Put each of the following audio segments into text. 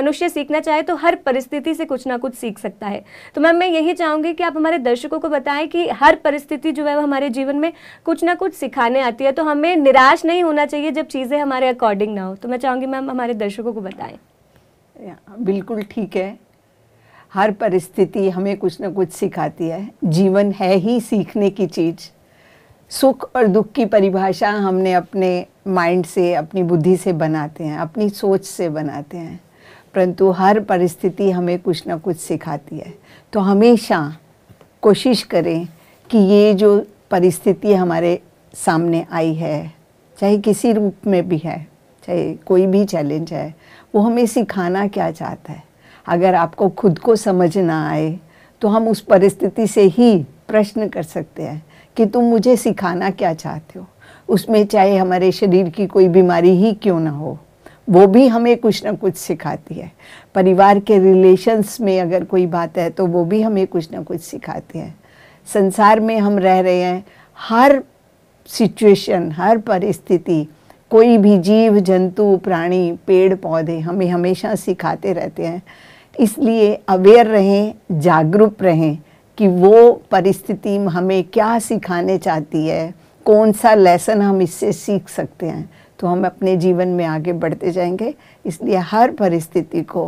मनुष्य सीखना चाहे तो हर परिस्थिति से कुछ ना कुछ सीख सकता है तो मैम मैं यही चाहूंगी कि आप हमारे दर्शकों को बताएं कि हर परिस्थिति जो है वो हमारे जीवन में कुछ ना कुछ सिखाने आती है तो हमें निराश नहीं होना चाहिए जब चीज़ें हमारे अकॉर्डिंग ना हो तो मैं चाहूँगी मैम हमारे दर्शकों को बताएं बिल्कुल ठीक है हर परिस्थिति हमें कुछ ना कुछ सिखाती है जीवन है ही सीखने की चीज़ सुख और दुख की परिभाषा हमने अपने माइंड से अपनी बुद्धि से बनाते हैं अपनी सोच से बनाते हैं परंतु हर परिस्थिति हमें कुछ ना कुछ सिखाती है तो हमेशा कोशिश करें कि ये जो परिस्थिति हमारे सामने आई है चाहे किसी रूप में भी है चाहे कोई भी चैलेंज है वो हमें सिखाना क्या चाहता है अगर आपको खुद को समझ ना आए तो हम उस परिस्थिति से ही प्रश्न कर सकते हैं कि तुम मुझे सिखाना क्या चाहते हो उसमें चाहे हमारे शरीर की कोई बीमारी ही क्यों ना हो वो भी हमें कुछ ना कुछ सिखाती है परिवार के रिलेशन्स में अगर कोई बात है तो वो भी हमें कुछ ना कुछ सिखाती है संसार में हम रह रहे हैं हर सिचुएशन हर परिस्थिति कोई भी जीव जंतु प्राणी पेड़ पौधे हमें हमेशा सिखाते रहते हैं इसलिए अवेयर रहें जागरूक रहें कि वो परिस्थिति हमें क्या सिखाने चाहती है कौन सा लेसन हम इससे सीख सकते हैं तो हम अपने जीवन में आगे बढ़ते जाएंगे इसलिए हर परिस्थिति को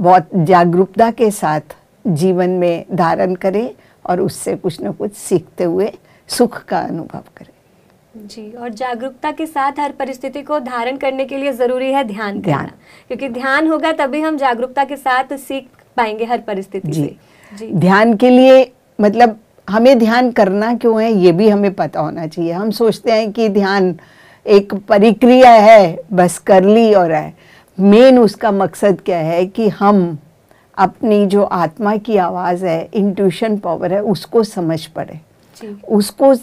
बहुत जागरूकता के साथ जीवन में धारण करें और उससे कुछ ना कुछ सीखते हुए सुख का अनुभव करें जी और जागरूकता के साथ हर परिस्थिति को धारण करने के लिए ज़रूरी है ध्यान ध्यान क्योंकि ध्यान होगा तभी हम जागरूकता के साथ सीख पाएंगे हर परिस्थिति जी, से जी ध्यान के लिए मतलब हमें ध्यान करना क्यों है ये भी हमें पता होना चाहिए हम सोचते हैं कि ध्यान एक परिक्रिया है बस कर ली और है मेन उसका मकसद क्या है कि हम अपनी जो आत्मा की आवाज़ है इंट्यूशन पावर है उसको समझ पड़े उसको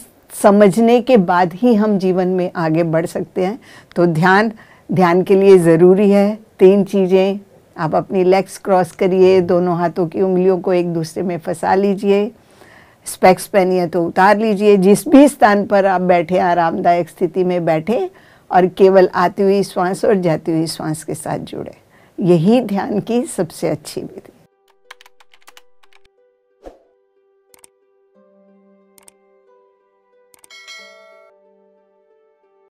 समझने के बाद ही हम जीवन में आगे बढ़ सकते हैं तो ध्यान ध्यान के लिए ज़रूरी है तीन चीज़ें आप अपनी लेग्स क्रॉस करिए दोनों हाथों की उंगलियों को एक दूसरे में फंसा लीजिए स्पेक्स पहनी है तो उतार लीजिए जिस भी स्थान पर आप बैठे आरामदायक स्थिति में बैठे और केवल आती हुई श्वास और जाती हुई श्वास के साथ जुड़े यही ध्यान की सबसे अच्छी विधि